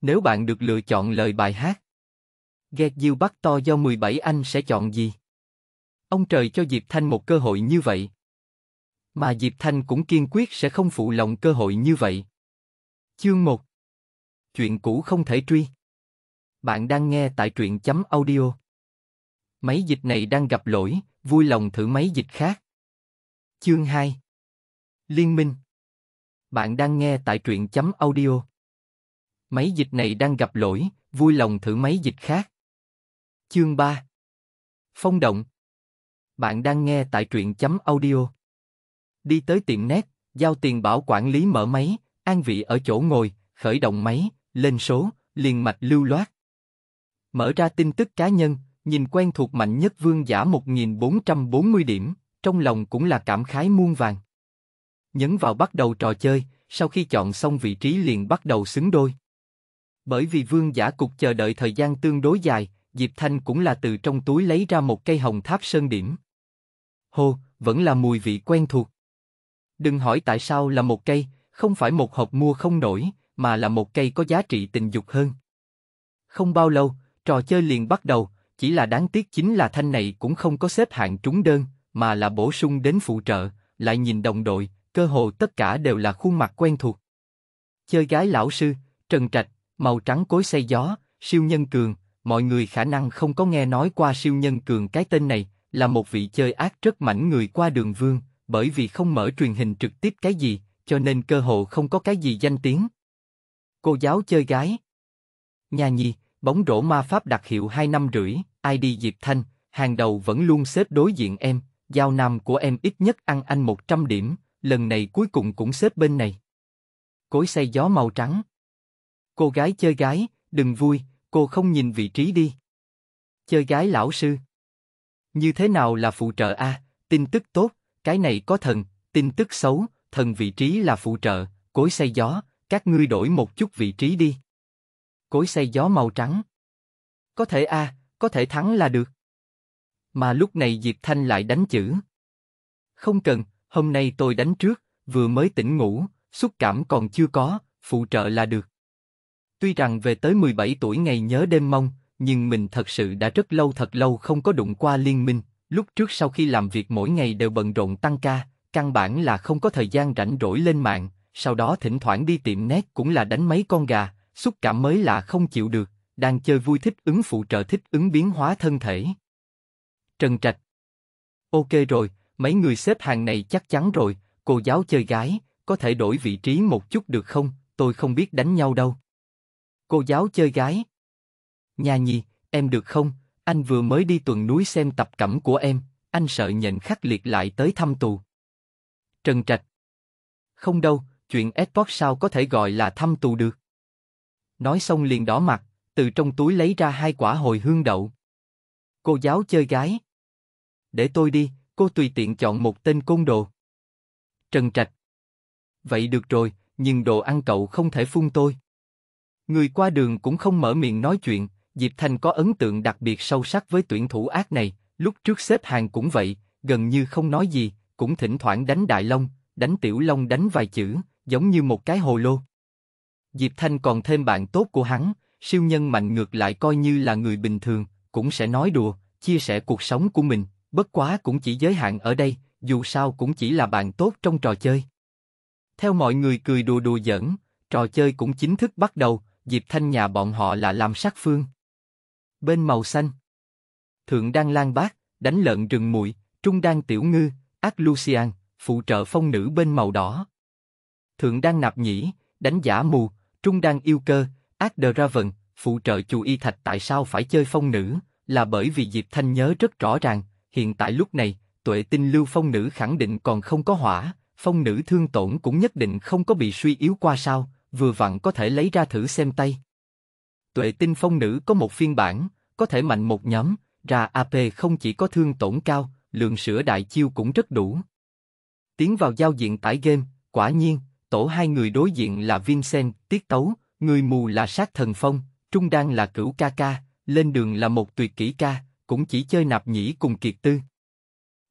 Nếu bạn được lựa chọn lời bài hát, Get You bắt To do 17 anh sẽ chọn gì? Ông trời cho Diệp Thanh một cơ hội như vậy. Mà Diệp Thanh cũng kiên quyết sẽ không phụ lòng cơ hội như vậy. Chương 1 Chuyện cũ không thể truy Bạn đang nghe tại truyện chấm audio. Máy dịch này đang gặp lỗi, vui lòng thử máy dịch khác. Chương 2 Liên minh Bạn đang nghe tại truyện chấm audio. Máy dịch này đang gặp lỗi, vui lòng thử máy dịch khác. Chương 3 Phong động Bạn đang nghe tại truyện chấm audio. Đi tới tiệm nét, giao tiền bảo quản lý mở máy, an vị ở chỗ ngồi, khởi động máy, lên số, liền mạch lưu loát. Mở ra tin tức cá nhân, nhìn quen thuộc mạnh nhất vương giả 1440 điểm, trong lòng cũng là cảm khái muôn vàng. Nhấn vào bắt đầu trò chơi, sau khi chọn xong vị trí liền bắt đầu xứng đôi. Bởi vì vương giả cục chờ đợi thời gian tương đối dài, Diệp Thanh cũng là từ trong túi lấy ra một cây hồng tháp sơn điểm. Hô, vẫn là mùi vị quen thuộc. Đừng hỏi tại sao là một cây, không phải một hộp mua không nổi, mà là một cây có giá trị tình dục hơn. Không bao lâu, trò chơi liền bắt đầu, chỉ là đáng tiếc chính là thanh này cũng không có xếp hạng trúng đơn, mà là bổ sung đến phụ trợ, lại nhìn đồng đội, cơ hồ tất cả đều là khuôn mặt quen thuộc. Chơi gái lão sư, Trần Trạch, màu trắng cối xây gió, siêu nhân cường, mọi người khả năng không có nghe nói qua siêu nhân cường cái tên này, là một vị chơi ác rất mảnh người qua đường vương, bởi vì không mở truyền hình trực tiếp cái gì, cho nên cơ hội không có cái gì danh tiếng. Cô giáo chơi gái Nhà nhi, bóng rổ ma pháp đặc hiệu 2 năm rưỡi, ID Diệp Thanh, hàng đầu vẫn luôn xếp đối diện em, giao nam của em ít nhất ăn anh 100 điểm, lần này cuối cùng cũng xếp bên này. Cối xay gió màu trắng Cô gái chơi gái, đừng vui, cô không nhìn vị trí đi. Chơi gái lão sư. Như thế nào là phụ trợ a? tin tức tốt, cái này có thần, tin tức xấu, thần vị trí là phụ trợ, cối xay gió, các ngươi đổi một chút vị trí đi. Cối xay gió màu trắng. Có thể a, có thể thắng là được. Mà lúc này Diệp Thanh lại đánh chữ. Không cần, hôm nay tôi đánh trước, vừa mới tỉnh ngủ, xúc cảm còn chưa có, phụ trợ là được. Tuy rằng về tới 17 tuổi ngày nhớ đêm mong, nhưng mình thật sự đã rất lâu thật lâu không có đụng qua liên minh, lúc trước sau khi làm việc mỗi ngày đều bận rộn tăng ca, căn bản là không có thời gian rảnh rỗi lên mạng, sau đó thỉnh thoảng đi tiệm nét cũng là đánh mấy con gà, xúc cảm mới là không chịu được, đang chơi vui thích ứng phụ trợ thích ứng biến hóa thân thể. Trần Trạch Ok rồi, mấy người xếp hàng này chắc chắn rồi, cô giáo chơi gái, có thể đổi vị trí một chút được không, tôi không biết đánh nhau đâu. Cô giáo chơi gái. Nhà nhì, em được không? Anh vừa mới đi tuần núi xem tập cẩm của em, anh sợ nhận khắc liệt lại tới thăm tù. Trần Trạch. Không đâu, chuyện Xbox sao có thể gọi là thăm tù được. Nói xong liền đỏ mặt, từ trong túi lấy ra hai quả hồi hương đậu. Cô giáo chơi gái. Để tôi đi, cô tùy tiện chọn một tên côn đồ. Trần Trạch. Vậy được rồi, nhưng đồ ăn cậu không thể phun tôi. Người qua đường cũng không mở miệng nói chuyện, Diệp Thành có ấn tượng đặc biệt sâu sắc với tuyển thủ ác này, lúc trước xếp hàng cũng vậy, gần như không nói gì, cũng thỉnh thoảng đánh đại long, đánh tiểu long đánh vài chữ, giống như một cái hồ lô. Diệp Thanh còn thêm bạn tốt của hắn, siêu nhân mạnh ngược lại coi như là người bình thường, cũng sẽ nói đùa, chia sẻ cuộc sống của mình, bất quá cũng chỉ giới hạn ở đây, dù sao cũng chỉ là bạn tốt trong trò chơi. Theo mọi người cười đùa đùa giỡn, trò chơi cũng chính thức bắt đầu, Diệp Thanh nhà bọn họ là làm sát phương. Bên màu xanh, Thượng đang Lan Bác, đánh lợn rừng muội, Trung đang Tiểu Ngư, Ác Lucian, phụ trợ phong nữ bên màu đỏ. Thượng đang Nạp Nhĩ, đánh giả mù, Trung đang Yêu Cơ, Ác Đờ Ra Vần, phụ trợ chù y thạch tại sao phải chơi phong nữ, là bởi vì Diệp Thanh nhớ rất rõ ràng, hiện tại lúc này, tuệ tinh lưu phong nữ khẳng định còn không có hỏa, phong nữ thương tổn cũng nhất định không có bị suy yếu qua sao, vừa vặn có thể lấy ra thử xem tay. Tuệ tinh phong nữ có một phiên bản, có thể mạnh một nhóm, ra AP không chỉ có thương tổn cao, lượng sửa đại chiêu cũng rất đủ. Tiến vào giao diện tải game, quả nhiên, tổ hai người đối diện là Vincent, Tiết Tấu, người mù là sát thần phong, trung đan là cửu ca ca, lên đường là một tuyệt kỹ ca, cũng chỉ chơi nạp nhĩ cùng kiệt tư.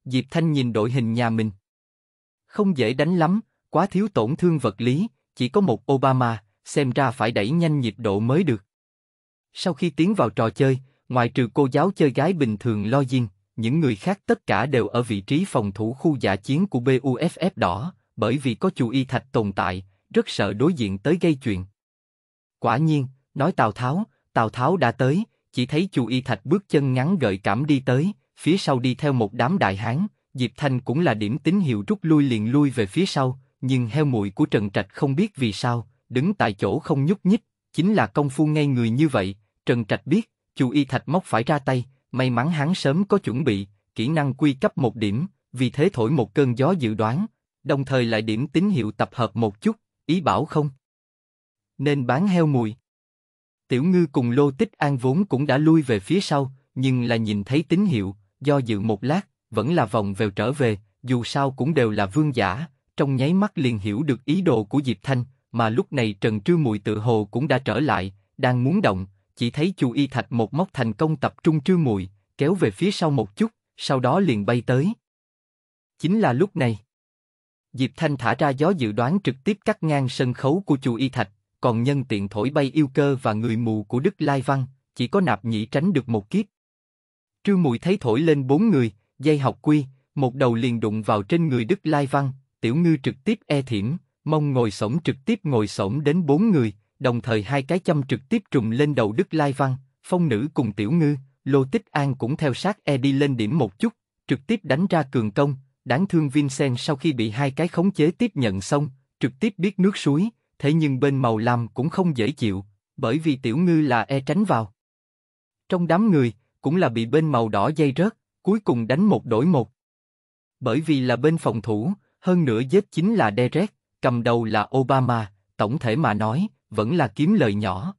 Diệp Thanh nhìn đội hình nhà mình. Không dễ đánh lắm, quá thiếu tổn thương vật lý, chỉ có một Obama, xem ra phải đẩy nhanh nhiệt độ mới được. Sau khi tiến vào trò chơi, ngoài trừ cô giáo chơi gái bình thường lo Jin, những người khác tất cả đều ở vị trí phòng thủ khu giả dạ chiến của BUFF đỏ, bởi vì có chú y thạch tồn tại, rất sợ đối diện tới gây chuyện. Quả nhiên, nói Tào Tháo, Tào Tháo đã tới, chỉ thấy chú y thạch bước chân ngắn gợi cảm đi tới, phía sau đi theo một đám đại hán, Diệp Thanh cũng là điểm tín hiệu rút lui liền lui về phía sau, nhưng heo mùi của Trần Trạch không biết vì sao, đứng tại chỗ không nhúc nhích, chính là công phu ngay người như vậy, Trần Trạch biết, Chu Y Thạch móc phải ra tay, may mắn hắn sớm có chuẩn bị, kỹ năng quy cấp một điểm, vì thế thổi một cơn gió dự đoán, đồng thời lại điểm tín hiệu tập hợp một chút, ý bảo không. Nên bán heo mùi. Tiểu ngư cùng lô tích an vốn cũng đã lui về phía sau, nhưng là nhìn thấy tín hiệu, do dự một lát, vẫn là vòng vèo trở về, dù sao cũng đều là vương giả, trong nháy mắt liền hiểu được ý đồ của Diệp Thanh, mà lúc này Trần Trư Mùi tự hồ cũng đã trở lại, đang muốn động, chỉ thấy Chu Y Thạch một móc thành công tập trung Trư Mùi, kéo về phía sau một chút, sau đó liền bay tới. Chính là lúc này. Diệp Thanh thả ra gió dự đoán trực tiếp cắt ngang sân khấu của Chu Y Thạch, còn nhân tiện thổi bay yêu cơ và người mù của Đức Lai Văn, chỉ có nạp nhĩ tránh được một kiếp. Trư Mùi thấy thổi lên bốn người, dây học quy, một đầu liền đụng vào trên người Đức Lai Văn, tiểu ngư trực tiếp e thiểm, mông ngồi sổng trực tiếp ngồi sổng đến bốn người, đồng thời hai cái châm trực tiếp trùng lên đầu Đức Lai Văn, phong nữ cùng tiểu ngư, Lô Tích An cũng theo sát e đi lên điểm một chút, trực tiếp đánh ra cường công, đáng thương Vincent sau khi bị hai cái khống chế tiếp nhận xong, trực tiếp biết nước suối, thế nhưng bên màu lam cũng không dễ chịu, bởi vì tiểu ngư là e tránh vào. Trong đám người, cũng là bị bên màu đỏ dây rớt, cuối cùng đánh một đổi một. Bởi vì là bên phòng thủ, hơn nữa dếp chính là Derek, cầm đầu là Obama, tổng thể mà nói, vẫn là kiếm lời nhỏ.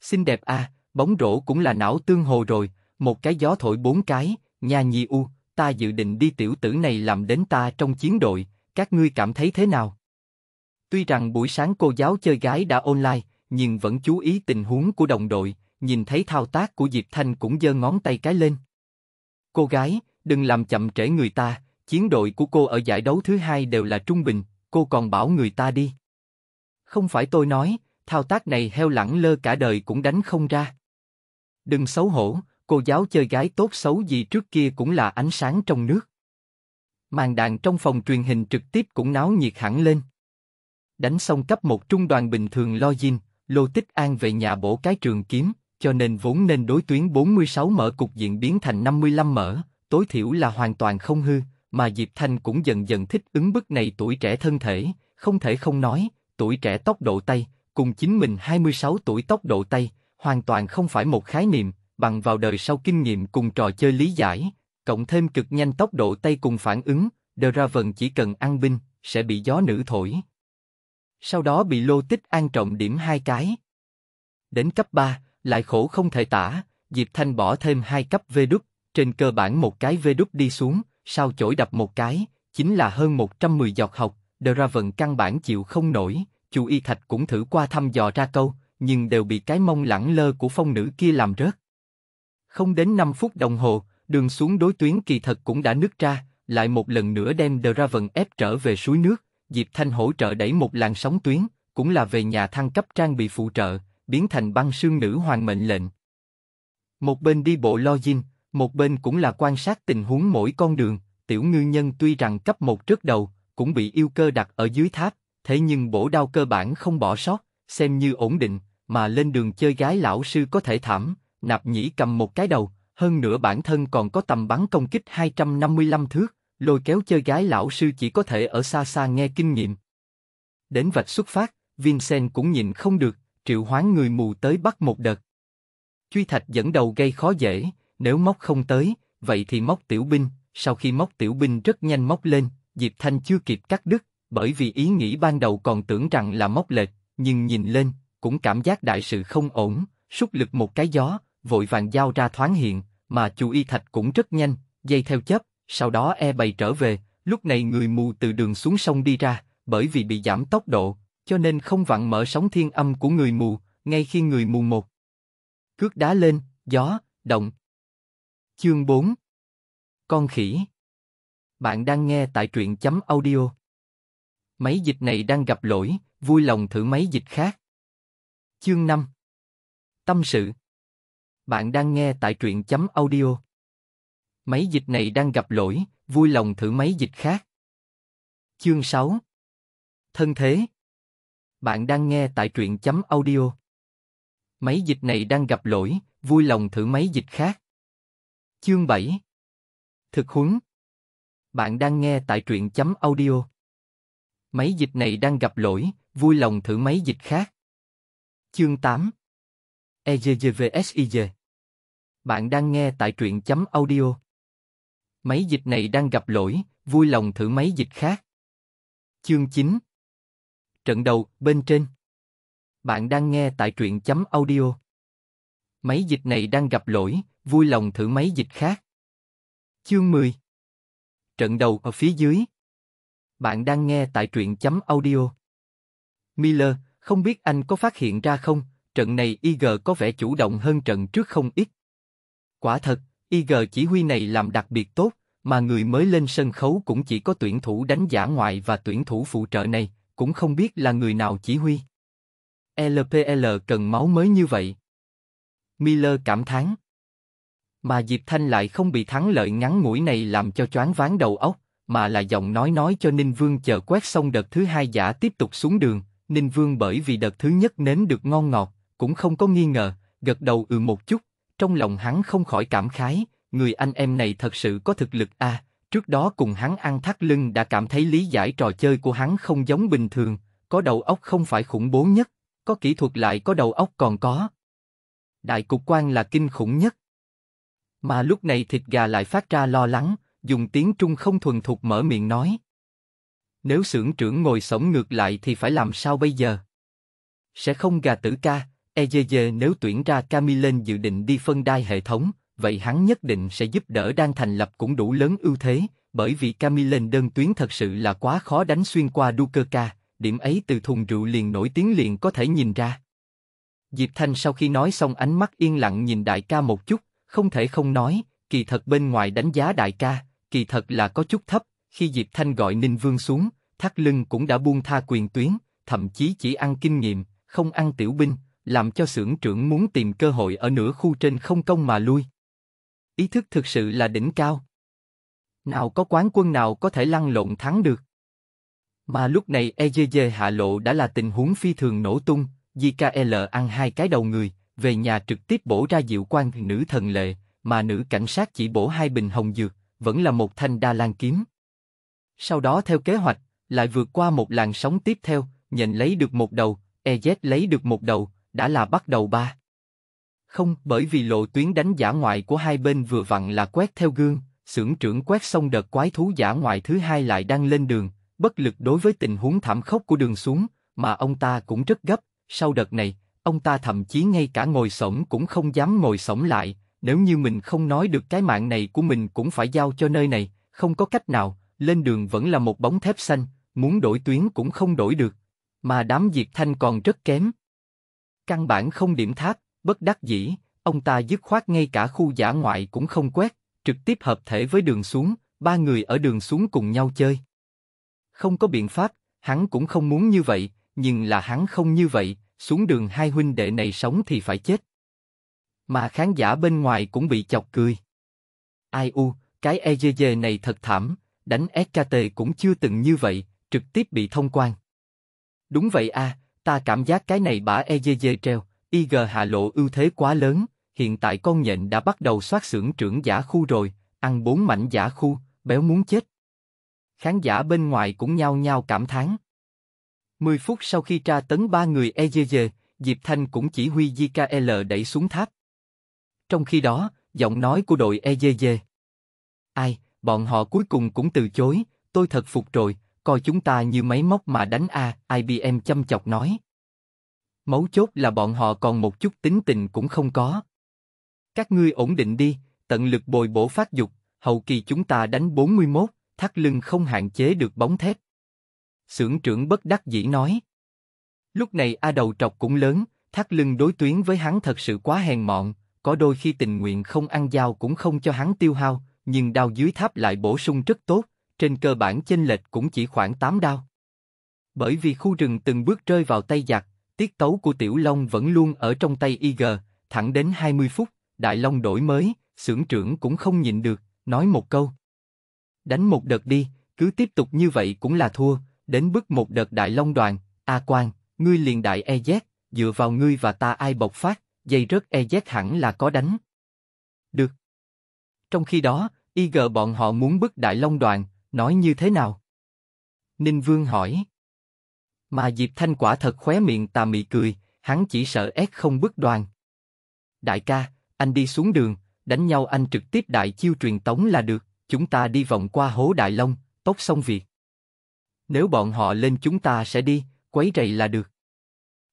Xinh đẹp a, à, bóng rổ cũng là não tương hồ rồi, một cái gió thổi bốn cái, nha nhi u, ta dự định đi tiểu tử này làm đến ta trong chiến đội, các ngươi cảm thấy thế nào? Tuy rằng buổi sáng cô giáo chơi gái đã online, nhưng vẫn chú ý tình huống của đồng đội, nhìn thấy thao tác của Diệp Thanh cũng giơ ngón tay cái lên. Cô gái, đừng làm chậm trễ người ta, chiến đội của cô ở giải đấu thứ hai đều là trung bình, cô còn bảo người ta đi. Không phải tôi nói, thao tác này heo lẳng lơ cả đời cũng đánh không ra. Đừng xấu hổ, cô giáo chơi gái tốt xấu gì trước kia cũng là ánh sáng trong nước. Màn đàn trong phòng truyền hình trực tiếp cũng náo nhiệt hẳn lên. Đánh xong cấp một trung đoàn bình thường lo dinh, lô tích an về nhà bổ cái trường kiếm, cho nên vốn nên đối tuyến 46 mở cục diện biến thành 55 mở, tối thiểu là hoàn toàn không hư, mà Diệp Thanh cũng dần dần thích ứng bức này tuổi trẻ thân thể, không thể không nói, tuổi trẻ tốc độ tay, cùng chính mình 26 tuổi tốc độ tay, hoàn toàn không phải một khái niệm, bằng vào đời sau kinh nghiệm cùng trò chơi lý giải, cộng thêm cực nhanh tốc độ tay cùng phản ứng, đờ ra chỉ cần ăn binh, sẽ bị gió nữ thổi. Sau đó bị lô tích an trọng điểm hai cái. Đến cấp 3, lại khổ không thể tả, Diệp Thanh bỏ thêm hai cấp V đúc, trên cơ bản một cái V đúc đi xuống, sau chổi đập một cái, chính là hơn 110 giọt học, Draven căn bản chịu không nổi, chu y thạch cũng thử qua thăm dò ra câu, nhưng đều bị cái mông lẳng lơ của phong nữ kia làm rớt. Không đến 5 phút đồng hồ, đường xuống đối tuyến kỳ thật cũng đã nứt ra, lại một lần nữa đem Draven ép trở về suối nước, Diệp Thanh hỗ trợ đẩy một làn sóng tuyến, cũng là về nhà thăng cấp trang bị phụ trợ, biến thành băng sương nữ hoàng mệnh lệnh. Một bên đi bộ lo dinh, một bên cũng là quan sát tình huống mỗi con đường, tiểu ngư nhân tuy rằng cấp một trước đầu, cũng bị yêu cơ đặt ở dưới tháp, thế nhưng bổ đao cơ bản không bỏ sót, xem như ổn định, mà lên đường chơi gái lão sư có thể thảm, nạp nhĩ cầm một cái đầu, hơn nữa bản thân còn có tầm bắn công kích 255 thước, lôi kéo chơi gái lão sư chỉ có thể ở xa xa nghe kinh nghiệm. Đến vạch xuất phát, Vincent cũng nhìn không được, triệu hoán người mù tới bắt một đợt. Truy Thạch dẫn đầu gây khó dễ, nếu móc không tới, vậy thì móc tiểu binh, sau khi móc tiểu binh rất nhanh móc lên, Diệp Thanh chưa kịp cắt đứt, bởi vì ý nghĩ ban đầu còn tưởng rằng là móc lệch, nhưng nhìn lên, cũng cảm giác đại sự không ổn, xúc lực một cái gió, vội vàng giao ra thoáng hiện, mà chu y thạch cũng rất nhanh, dây theo chấp, sau đó e bày trở về, lúc này người mù từ đường xuống sông đi ra, bởi vì bị giảm tốc độ, cho nên không vặn mở sóng thiên âm của người mù, ngay khi người mù một. Cước đá lên, gió, động, Chương 4 Con khỉ Bạn đang nghe tại truyện chấm audio. Máy dịch này đang gặp lỗi, vui lòng thử máy dịch khác. Chương 5 Tâm sự Bạn đang nghe tại truyện chấm audio. Máy dịch này đang gặp lỗi, vui lòng thử máy dịch khác. Chương 6 Thân thế Bạn đang nghe tại truyện chấm audio. Máy dịch này đang gặp lỗi, vui lòng thử máy dịch khác. Chương 7 Thực huấn Bạn đang nghe tại truyện chấm audio. Máy dịch này đang gặp lỗi, vui lòng thử máy dịch khác. Chương 8 EGGVSIG Bạn đang nghe tại truyện chấm audio. Máy dịch này đang gặp lỗi, vui lòng thử máy dịch khác. Chương 9 Trận đầu, bên trên Bạn đang nghe tại truyện chấm audio. Máy dịch này đang gặp lỗi, vui lòng thử mấy dịch khác. Chương 10 Trận đầu ở phía dưới Bạn đang nghe tại truyện chấm audio. Miller, không biết anh có phát hiện ra không, trận này IG có vẻ chủ động hơn trận trước không ít. Quả thật, IG chỉ huy này làm đặc biệt tốt, mà người mới lên sân khấu cũng chỉ có tuyển thủ đánh giả ngoại và tuyển thủ phụ trợ này, cũng không biết là người nào chỉ huy. LPL cần máu mới như vậy. Miller cảm thán. Mà Diệp Thanh lại không bị thắng lợi ngắn ngủi này làm cho choáng váng đầu óc, mà là giọng nói nói cho Ninh Vương chờ quét xong đợt thứ hai giả tiếp tục xuống đường. Ninh Vương bởi vì đợt thứ nhất nến được ngon ngọt, cũng không có nghi ngờ, gật đầu ừ một chút, trong lòng hắn không khỏi cảm khái, người anh em này thật sự có thực lực a. À, trước đó cùng hắn ăn thắt lưng đã cảm thấy lý giải trò chơi của hắn không giống bình thường, có đầu óc không phải khủng bố nhất, có kỹ thuật lại có đầu óc còn có. Đại cục quan là kinh khủng nhất, mà lúc này thịt gà lại phát ra lo lắng, dùng tiếng Trung không thuần thục mở miệng nói. Nếu xưởng trưởng ngồi sống ngược lại thì phải làm sao bây giờ? Sẽ không gà tử ca, EJJ nếu tuyển ra Camille dự định đi phân đai hệ thống, vậy hắn nhất định sẽ giúp đỡ đang thành lập cũng đủ lớn ưu thế, bởi vì Camille đơn tuyến thật sự là quá khó đánh xuyên qua cơ ca điểm ấy từ thùng rượu liền nổi tiếng liền có thể nhìn ra. Diệp Thanh sau khi nói xong ánh mắt yên lặng nhìn đại ca một chút, không thể không nói, kỳ thật bên ngoài đánh giá đại ca, kỳ thật là có chút thấp, khi Diệp Thanh gọi Ninh Vương xuống, thắt lưng cũng đã buông tha quyền tuyến, thậm chí chỉ ăn kinh nghiệm, không ăn tiểu binh, làm cho xưởng trưởng muốn tìm cơ hội ở nửa khu trên không công mà lui. Ý thức thực sự là đỉnh cao. Nào có quán quân nào có thể lăn lộn thắng được. Mà lúc này EJJ hạ lộ đã là tình huống phi thường nổ tung, JKL e ăn hai cái đầu người, về nhà trực tiếp bổ ra diệu quan nữ thần lệ, mà nữ cảnh sát chỉ bổ hai bình hồng dược, vẫn là một thanh đa lan kiếm. Sau đó theo kế hoạch, lại vượt qua một làn sóng tiếp theo, nhận lấy được một đầu, EZ lấy được một đầu, đã là bắt đầu ba. Không, bởi vì lộ tuyến đánh giả ngoại của hai bên vừa vặn là quét theo gương, xưởng trưởng quét xong đợt quái thú giả ngoại thứ hai lại đang lên đường, bất lực đối với tình huống thảm khốc của đường xuống, mà ông ta cũng rất gấp, sau đợt này, ông ta thậm chí ngay cả ngồi xổm cũng không dám ngồi xổm lại, nếu như mình không nói được cái mạng này của mình cũng phải giao cho nơi này, không có cách nào, lên đường vẫn là một bóng thép xanh, muốn đổi tuyến cũng không đổi được, mà đám diệt Thanh còn rất kém. Căn bản không điểm thác, bất đắc dĩ, ông ta dứt khoát ngay cả khu giả ngoại cũng không quét, trực tiếp hợp thể với đường xuống, ba người ở đường xuống cùng nhau chơi. Không có biện pháp, hắn cũng không muốn như vậy, nhưng là hắn không như vậy, xuống đường hai huynh đệ này sống thì phải chết. Mà khán giả bên ngoài cũng bị chọc cười. Ai u, cái EJJ này thật thảm, đánh SKT cũng chưa từng như vậy, trực tiếp bị thông quan. Đúng vậy a, à, ta cảm giác cái này bả EJJ treo, IG hạ lộ ưu thế quá lớn, hiện tại con nhện đã bắt đầu soát xưởng trưởng giả khu rồi, ăn bốn mảnh giả khu, béo muốn chết. Khán giả bên ngoài cũng nhao nhao cảm thán. 10 phút sau khi tra tấn ba người EJJ, Diệp Thanh cũng chỉ huy JKL đẩy xuống tháp. Trong khi đó, giọng nói của đội EJJ. Ai, bọn họ cuối cùng cũng từ chối, tôi thật phục rồi, coi chúng ta như máy móc mà đánh a, à, IBM chăm chọc nói. Mấu chốt là bọn họ còn một chút tính tình cũng không có. Các ngươi ổn định đi, tận lực bồi bổ phát dục, hậu kỳ chúng ta đánh 41, thắt lưng không hạn chế được bóng thép. Sưởng trưởng bất đắc dĩ nói. Lúc này A đầu trọc cũng lớn, thắt lưng đối tuyến với hắn thật sự quá hèn mọn, có đôi khi tình nguyện không ăn dao cũng không cho hắn tiêu hao, nhưng đao dưới tháp lại bổ sung rất tốt, trên cơ bản chênh lệch cũng chỉ khoảng 8 đao. Bởi vì khu rừng từng bước rơi vào tay giặc, tiết tấu của Tiểu Long vẫn luôn ở trong tay IG, thẳng đến 20 phút, Đại Long đổi mới, xưởng trưởng cũng không nhịn được, nói một câu. Đánh một đợt đi, cứ tiếp tục như vậy cũng là thua, đến bước một đợt đại long đoàn, A à Quang, ngươi liền đại e z, dựa vào ngươi và ta ai bộc phát, dây rớt e z hẳn là có đánh. Được. Trong khi đó, IG bọn họ muốn bức đại long đoàn, nói như thế nào? Ninh Vương hỏi. Mà Diệp Thanh quả thật khóe miệng tà mị cười, hắn chỉ sợ ép không bức đoàn. Đại ca, anh đi xuống đường, đánh nhau anh trực tiếp đại chiêu truyền tống là được, chúng ta đi vòng qua hố Đại Long, tốt xong việc. Nếu bọn họ lên chúng ta sẽ đi, quấy rầy là được.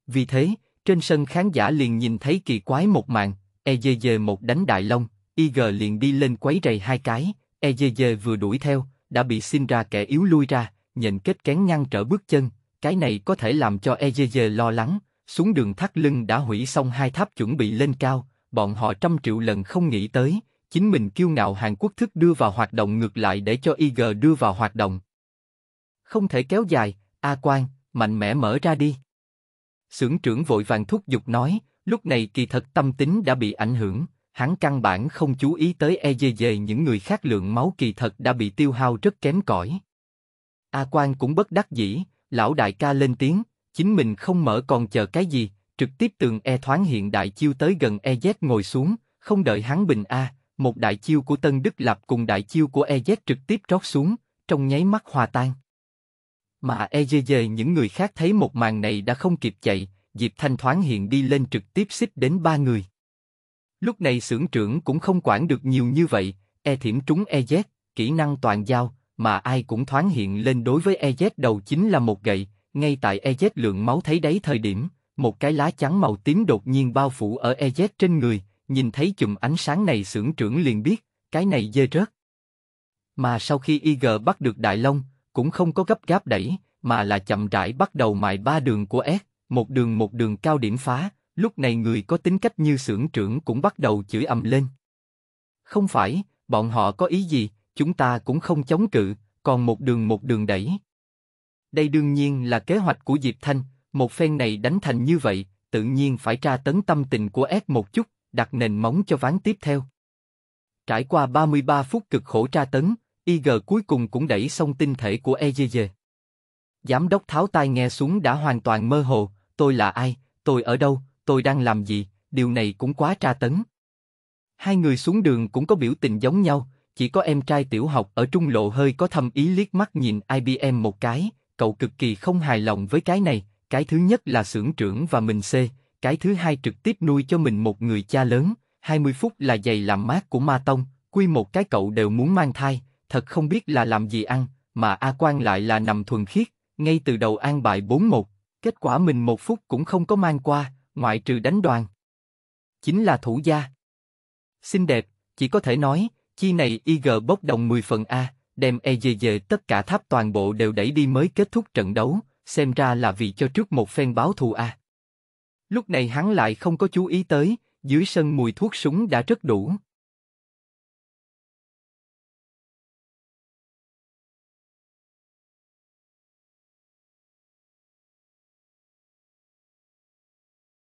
Vì thế, trên sân khán giả liền nhìn thấy kỳ quái một màn, EJJ một đánh đại long, IG liền đi lên quấy rầy hai cái, EJJ vừa đuổi theo, đã bị xin ra kẻ yếu lui ra, nhận kết kén ngăn trở bước chân, cái này có thể làm cho EJJ lo lắng, xuống đường thắt lưng đã hủy xong hai tháp chuẩn bị lên cao, bọn họ trăm triệu lần không nghĩ tới, chính mình kiêu ngạo Hàn Quốc thức đưa vào hoạt động ngược lại để cho IG đưa vào hoạt động không thể kéo dài, A Quan, mạnh mẽ mở ra đi. Sưởng trưởng vội vàng thúc giục nói, lúc này kỳ thật tâm tính đã bị ảnh hưởng, hắn căn bản không chú ý tới e dê dê những người khác lượng máu kỳ thật đã bị tiêu hao rất kém cỏi. A Quan cũng bất đắc dĩ, lão đại ca lên tiếng, chính mình không mở còn chờ cái gì, trực tiếp tường E thoáng hiện đại chiêu tới gần e EZ ngồi xuống, không đợi hắn bình A, một đại chiêu của Tân Đức Lập cùng đại chiêu của e EZ trực tiếp trót xuống, trong nháy mắt hòa tan. Mà e dê dê những người khác thấy một màn này đã không kịp chạy, Diệp Thanh thoáng hiện đi lên trực tiếp xích đến ba người. Lúc này xưởng trưởng cũng không quản được nhiều như vậy, e thiểm trúng e z, kỹ năng toàn giao, mà ai cũng thoáng hiện lên đối với e z đầu chính là một gậy, ngay tại e z lượng máu thấy đấy thời điểm, một cái lá chắn màu tím đột nhiên bao phủ ở e z trên người, nhìn thấy chùm ánh sáng này xưởng trưởng liền biết, cái này dê rớt. Mà sau khi IG bắt được Đại Long, cũng không có gấp gáp đẩy, mà là chậm rãi bắt đầu mài ba đường của S, một đường một đường cao điểm phá, lúc này người có tính cách như xưởng trưởng cũng bắt đầu chửi ầm lên. Không phải, bọn họ có ý gì, chúng ta cũng không chống cự, còn một đường một đường đẩy. Đây đương nhiên là kế hoạch của Diệp Thanh, một phen này đánh thành như vậy, tự nhiên phải tra tấn tâm tình của S một chút, đặt nền móng cho ván tiếp theo. Trải qua 33 phút cực khổ tra tấn, IG cuối cùng cũng đẩy xong tinh thể của EJJ. Giám đốc tháo tai nghe xuống đã hoàn toàn mơ hồ, tôi là ai, tôi ở đâu, tôi đang làm gì, điều này cũng quá tra tấn. Hai người xuống đường cũng có biểu tình giống nhau, chỉ có em trai tiểu học ở trung lộ hơi có thầm ý liếc mắt nhìn IBM một cái, cậu cực kỳ không hài lòng với cái này, cái thứ nhất là xưởng trưởng và mình C, cái thứ hai trực tiếp nuôi cho mình một người cha lớn, 20 phút là giày làm mát của Ma Tông, quy một cái cậu đều muốn mang thai, thật không biết là làm gì ăn, mà A Quan lại là nằm thuần khiết, ngay từ đầu an bại 4-1, kết quả mình một phút cũng không có mang qua, ngoại trừ đánh đoàn. Chính là thủ gia. Xinh đẹp, chỉ có thể nói, chi này IG bốc đồng 10 phần A, đem EJJ tất cả tháp toàn bộ đều đẩy đi mới kết thúc trận đấu, xem ra là vì cho trước một phen báo thù A. Lúc này hắn lại không có chú ý tới, dưới sân mùi thuốc súng đã rất đủ.